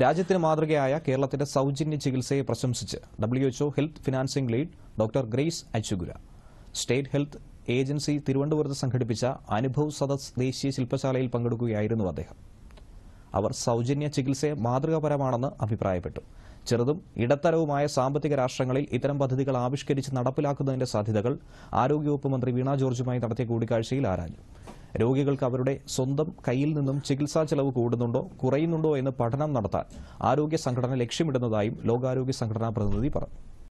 രാജ്യത്തിന് മാതൃകയായ കേരളത്തിന്റെ സൌജന്യ ചികിത്സയെ പ്രശംസിച്ച് എച്ച്ഒ health financing lead doctor Grace അച്ചുഗുര സ്റ്റേറ്റ് ഹെൽത്ത് ഏജൻസി തിരുവനന്തപുരത്ത് സംഘടിപ്പിച്ച അനുഭവ് സദസ് ദേശീയ ശില്പശാലയിൽ പങ്കെടുക്കുകയായിരുന്നു അദ്ദേഹം അവർ സൌജന്യ ചികിത്സയെ മാതൃകാപരമാണെന്ന് അഭിപ്രായപ്പെട്ടു ചെറുതും ഇടത്തരവുമായ സാമ്പത്തിക രാഷ്ട്രങ്ങളിൽ ഇത്തരം പദ്ധതികൾ ആവിഷ്കരിച്ച് നടപ്പിലാക്കുന്നതിന്റെ സാധ്യതകൾ ആരോഗ്യവകുപ്പ് മന്ത്രി വീണ ജോർജുമായി നടത്തിയ കൂടിക്കാഴ്ചയിൽ ആരാഞ്ഞു രോഗികൾക്ക് അവരുടെ സ്വന്തം കയ്യിൽ നിന്നും ചികിത്സാ ചെലവ് കൂടുന്നുണ്ടോ കുറയുന്നുണ്ടോ എന്ന് പഠനം നടത്താൻ ആരോഗ്യ സംഘടന ലക്ഷ്യമിടുന്നതായും ലോകാരോഗ്യ സംഘടനാ പ്രതിനിധി പറഞ്ഞു